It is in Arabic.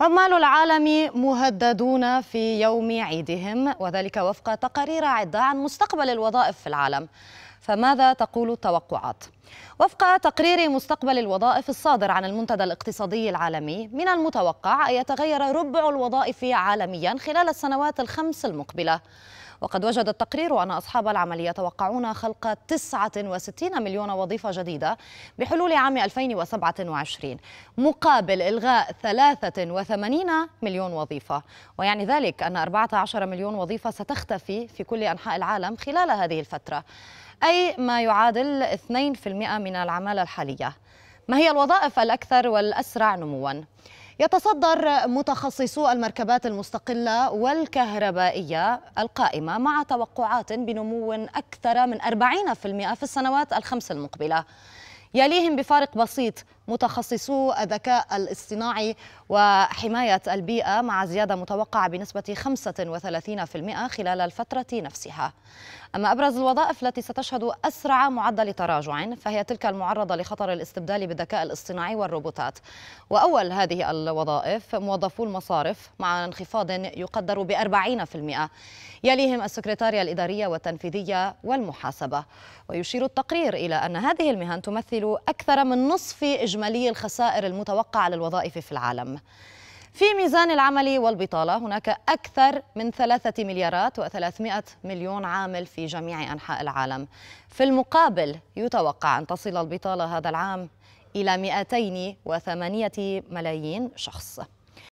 عمال العالم مهددون في يوم عيدهم وذلك وفق تقارير عدة عن مستقبل الوظائف في العالم فماذا تقول التوقعات؟ وفق تقرير مستقبل الوظائف الصادر عن المنتدى الاقتصادي العالمي من المتوقع أن يتغير ربع الوظائف عالميا خلال السنوات الخمس المقبلة وقد وجد التقرير أن أصحاب العمل يتوقعون خلق 69 مليون وظيفة جديدة بحلول عام 2027 مقابل إلغاء 83 مليون وظيفة ويعني ذلك أن 14 مليون وظيفة ستختفي في كل أنحاء العالم خلال هذه الفترة أي ما يعادل 2% من العمالة الحالية ما هي الوظائف الأكثر والأسرع نمواً؟ يتصدر متخصصو المركبات المستقلة والكهربائية القائمة مع توقعات بنمو أكثر من 40% في السنوات الخمس المقبلة يليهم بفارق بسيط متخصصو الذكاء الاصطناعي وحماية البيئة مع زيادة متوقعة بنسبة 35% خلال الفترة نفسها أما أبرز الوظائف التي ستشهد أسرع معدل تراجع فهي تلك المعرضة لخطر الاستبدال بالذكاء الاصطناعي والروبوتات وأول هذه الوظائف موظفو المصارف مع انخفاض يقدر ب 40% يليهم السكرتارية الإدارية والتنفيذية والمحاسبة ويشير التقرير إلى أن هذه المهن تمثل أكثر من نصف إجمالي إجمالي الخسائر المتوقعة للوظائف في العالم في ميزان العمل والبطالة هناك أكثر من ثلاثة مليارات وثلاثمائة مليون عامل في جميع أنحاء العالم في المقابل يتوقع أن تصل البطالة هذا العام إلى 208 ملايين شخص